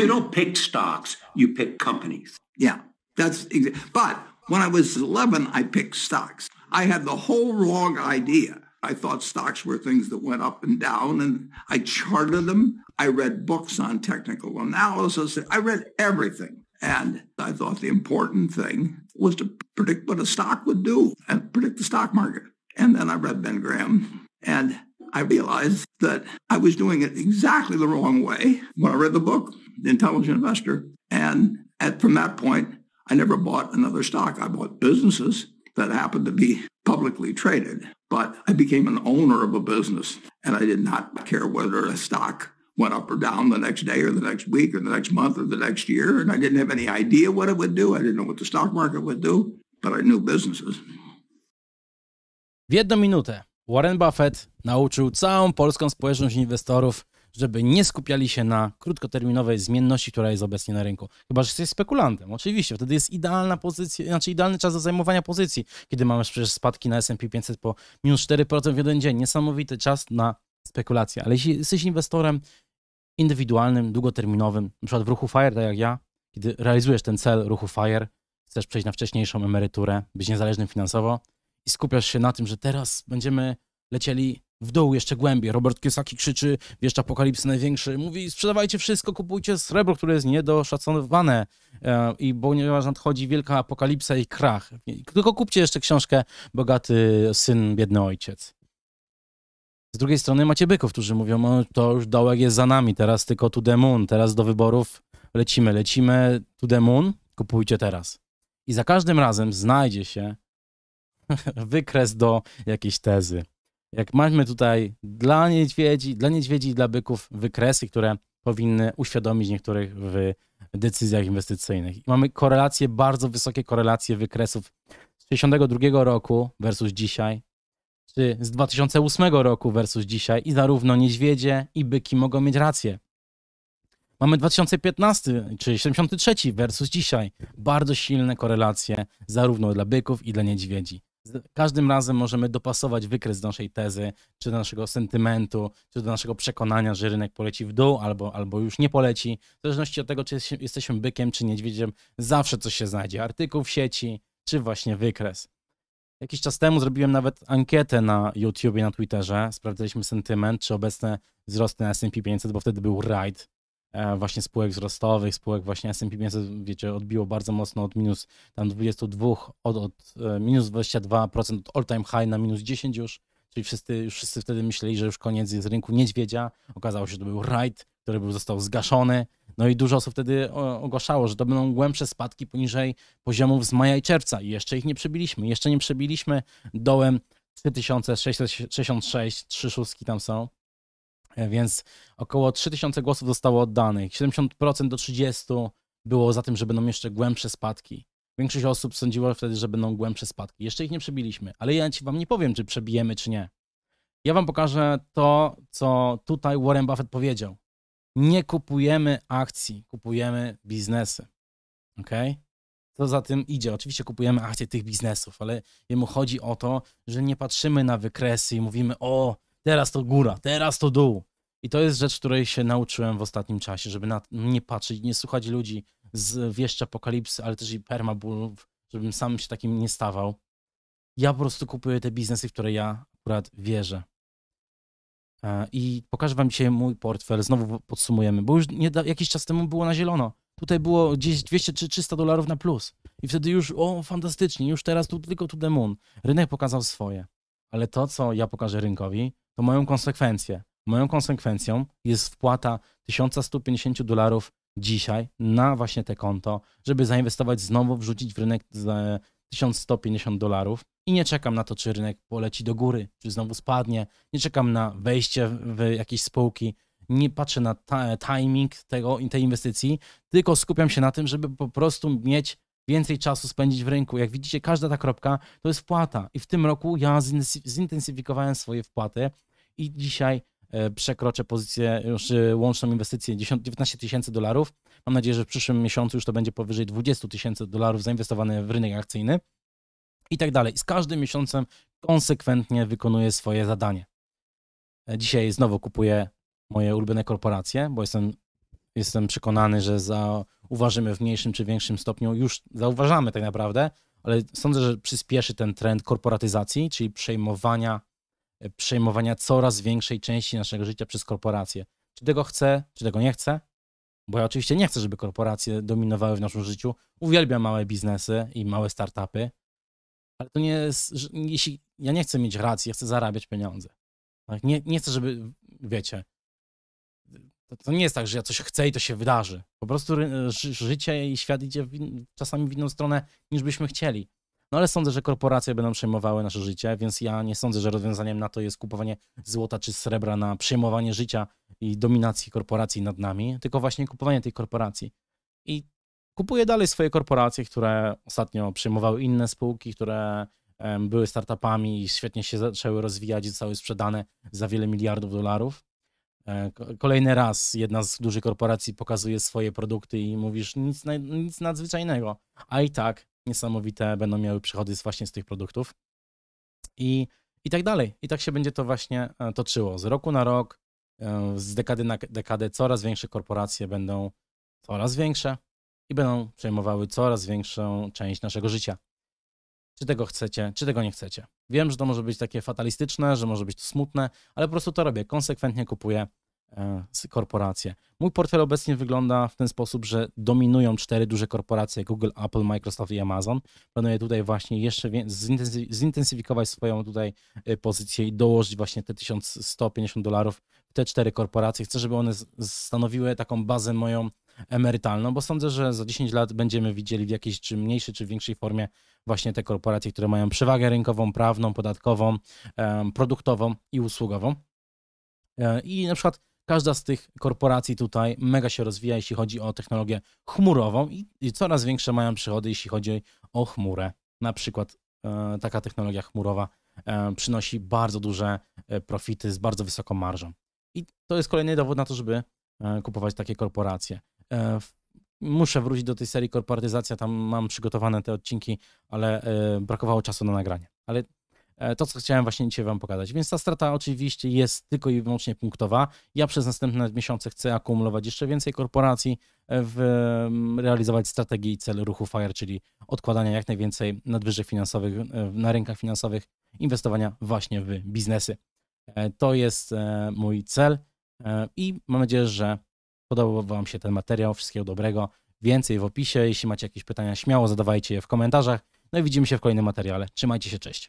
You don't pick stocks, you pick companies. Yeah, that's exa- but when I was 11, I picked stocks. I had the whole wrong idea. I thought stocks were things that went up and down, and I charted them. I read books on technical analysis. I read everything. And I thought the important thing was to predict what a stock would do and predict the stock market. And then I read Ben Graham, and I realized that I was doing it exactly the wrong way when I read the book intelligent investor. And at, from that point, I never bought another stock. I bought businesses that happened to be publicly traded, but I became an owner of a business and I did not care whether a stock went up or down the next day or the next week or the next month or the next year. And I didn't have any idea what it would do. I didn't know what the stock market would do, but I knew businesses. W jedną minutę Warren Buffett nauczył całą polską społeczność inwestorów żeby nie skupiali się na krótkoterminowej zmienności, która jest obecnie na rynku. Chyba, że jesteś spekulantem. Oczywiście, wtedy jest idealna pozycja, znaczy idealny czas do zajmowania pozycji, kiedy mamy przecież spadki na S&P 500 po minus 4% w jeden dzień. Niesamowity czas na spekulacje. Ale jeśli jesteś inwestorem indywidualnym, długoterminowym, np. przykład w ruchu FIRE, tak jak ja, kiedy realizujesz ten cel ruchu FIRE, chcesz przejść na wcześniejszą emeryturę, być niezależnym finansowo i skupiasz się na tym, że teraz będziemy lecieli w dół, jeszcze głębiej. Robert Kiesaki krzyczy, wiesz, apokalipsy największy, mówi sprzedawajcie wszystko, kupujcie srebro, które jest niedoszacowane e, i bo ponieważ nadchodzi wielka apokalipsa i krach. Tylko kupcie jeszcze książkę Bogaty syn, biedny ojciec. Z drugiej strony macie byków, którzy mówią, no to już dołek jest za nami, teraz tylko to the moon, teraz do wyborów lecimy, lecimy to the moon, kupujcie teraz. I za każdym razem znajdzie się wykres do jakiejś tezy jak mamy tutaj dla niedźwiedzi, dla niedźwiedzi i dla byków wykresy, które powinny uświadomić niektórych w decyzjach inwestycyjnych. I mamy korelacje, bardzo wysokie korelacje wykresów z 62 roku versus dzisiaj, czy z 2008 roku versus dzisiaj i zarówno niedźwiedzie i byki mogą mieć rację. Mamy 2015 czy 73 versus dzisiaj. Bardzo silne korelacje zarówno dla byków i dla niedźwiedzi każdym razem możemy dopasować wykres do naszej tezy, czy do naszego sentymentu, czy do naszego przekonania, że rynek poleci w dół albo, albo już nie poleci. W zależności od tego, czy jesteśmy bykiem, czy niedźwiedziem, zawsze coś się znajdzie. Artykuł w sieci, czy właśnie wykres. Jakiś czas temu zrobiłem nawet ankietę na YouTube i na Twitterze. Sprawdzaliśmy sentyment, czy obecne wzrosty na S&P 500, bo wtedy był rajd E, właśnie spółek wzrostowych, spółek właśnie S&P 500, wiecie, odbiło bardzo mocno od minus tam 22, od, od e, minus 22% od all time high na minus 10 już, czyli wszyscy, już wszyscy wtedy myśleli, że już koniec jest rynku niedźwiedzia, okazało się, że to był rajd, który był, został zgaszony, no i dużo osób wtedy ogłaszało, że to będą głębsze spadki poniżej poziomów z maja i czerwca i jeszcze ich nie przebiliśmy, jeszcze nie przebiliśmy dołem 3666, trzy szóstki tam są, E, więc około 3000 głosów zostało oddanych. 70% do 30% było za tym, że będą jeszcze głębsze spadki. Większość osób sądziła wtedy, że będą głębsze spadki. Jeszcze ich nie przebiliśmy, ale ja ci wam nie powiem, czy przebijemy, czy nie. Ja wam pokażę to, co tutaj Warren Buffett powiedział. Nie kupujemy akcji, kupujemy biznesy. Ok? Co za tym idzie? Oczywiście kupujemy akcje tych biznesów, ale jemu chodzi o to, że nie patrzymy na wykresy i mówimy, o, Teraz to góra, teraz to dół. I to jest rzecz, której się nauczyłem w ostatnim czasie, żeby na, nie patrzeć, nie słuchać ludzi z wieszcz apokalipsy, ale też i permabulów, żebym sam się takim nie stawał. Ja po prostu kupuję te biznesy, w które ja akurat wierzę. E, I pokażę wam dzisiaj mój portfel, znowu podsumujemy, bo już nie da, jakiś czas temu było na zielono. Tutaj było gdzieś 200 czy 300 dolarów na plus. I wtedy już, o, fantastycznie, już teraz tu tylko tu demon. Rynek pokazał swoje. Ale to, co ja pokażę rynkowi, to mają konsekwencje. Moją konsekwencją jest wpłata 1150 dolarów dzisiaj na właśnie te konto, żeby zainwestować znowu, wrzucić w rynek 1150 dolarów i nie czekam na to, czy rynek poleci do góry, czy znowu spadnie, nie czekam na wejście w jakieś spółki, nie patrzę na timing tego, tej inwestycji, tylko skupiam się na tym, żeby po prostu mieć więcej czasu spędzić w rynku. Jak widzicie, każda ta kropka to jest wpłata i w tym roku ja zintensyfikowałem swoje wpłaty i dzisiaj e, przekroczę pozycję, już e, łączną inwestycję 19 tysięcy dolarów. Mam nadzieję, że w przyszłym miesiącu już to będzie powyżej 20 tysięcy dolarów zainwestowane w rynek akcyjny i tak dalej. Z każdym miesiącem konsekwentnie wykonuję swoje zadanie. E, dzisiaj znowu kupuję moje ulubione korporacje, bo jestem, jestem przekonany, że zauważymy w mniejszym czy większym stopniu, już zauważamy tak naprawdę, ale sądzę, że przyspieszy ten trend korporatyzacji, czyli przejmowania E, przejmowania coraz większej części naszego życia przez korporacje. Czy tego chcę, czy tego nie chcę? Bo ja oczywiście nie chcę, żeby korporacje dominowały w naszym życiu. Uwielbiam małe biznesy i małe startupy, ale to nie jest, jeśli ja nie chcę mieć racji, ja chcę zarabiać pieniądze. Tak? Nie, nie chcę, żeby, wiecie, to, to, nie jest tak, że ja coś chcę i to się wydarzy. Po prostu ży, życie i świat idzie w, czasami w inną stronę, niż byśmy chcieli. No ale sądzę, że korporacje będą przejmowały nasze życie, więc ja nie sądzę, że rozwiązaniem na to jest kupowanie złota czy srebra na przejmowanie życia i dominacji korporacji nad nami, tylko właśnie kupowanie tej korporacji. I kupuję dalej swoje korporacje, które ostatnio przejmowały inne spółki, które były startupami i świetnie się zaczęły rozwijać i zostały sprzedane za wiele miliardów dolarów. E, kolejny raz jedna z dużych korporacji pokazuje swoje produkty i mówisz nic, nic nadzwyczajnego, a i tak niesamowite będą miały przychody właśnie z tych produktów. I, I tak dalej. I tak się będzie to właśnie e, toczyło. Z roku na rok, e, z dekady na dekadę coraz większe korporacje będą coraz większe i będą przejmowały coraz większą część naszego życia. Czy tego chcecie, czy tego nie chcecie. Wiem, że to może być takie fatalistyczne, że może być to smutne, ale po prostu to robię. Konsekwentnie kupuję E, korporacje. Mój portfel obecnie wygląda w ten sposób, że dominują cztery duże korporacje Google, Apple, Microsoft i Amazon. Planuję tutaj właśnie jeszcze zintensyfikować swoją tutaj e, pozycję i dołożyć właśnie te 1150 dolarów w te cztery korporacje. Chcę, żeby one stanowiły taką bazę moją emerytalną, bo sądzę, że za 10 lat będziemy widzieli w jakiejś czy mniejszej, czy większej formie właśnie te korporacje, które mają przewagę rynkową, prawną, podatkową, produktową i usługową. E, I na przykład Każda z tych korporacji tutaj mega się rozwija, jeśli chodzi o technologię chmurową i, i coraz większe mają przychody, jeśli chodzi o chmurę. Na przykład e, taka technologia chmurowa e, przynosi bardzo duże e, profity z bardzo wysoką marżą. I to jest kolejny dowód na to, żeby e, kupować takie korporacje. E, muszę wrócić do tej serii korporatyzacja, tam mam przygotowane te odcinki, ale brakowało czasu na nagranie. Ale E, to, co chciałem właśnie dzisiaj Wam pokazać. Więc ta strata oczywiście jest tylko i wyłącznie punktowa. Ja przez następne miesiące chcę akumulować jeszcze więcej korporacji, e, w, realizować strategię i cel ruchu FIRE, czyli odkładania jak najwięcej nadwyżek finansowych e, na rynkach finansowych, inwestowania właśnie w biznesy. To jest mój cel i mam nadzieję, że podobał Wam się ten materiał. Wszystkiego dobrego. Więcej w opisie. Jeśli macie jakieś pytania, śmiało zadawajcie je w komentarzach. No i widzimy się w kolejnym materiale. Trzymajcie się, cześć.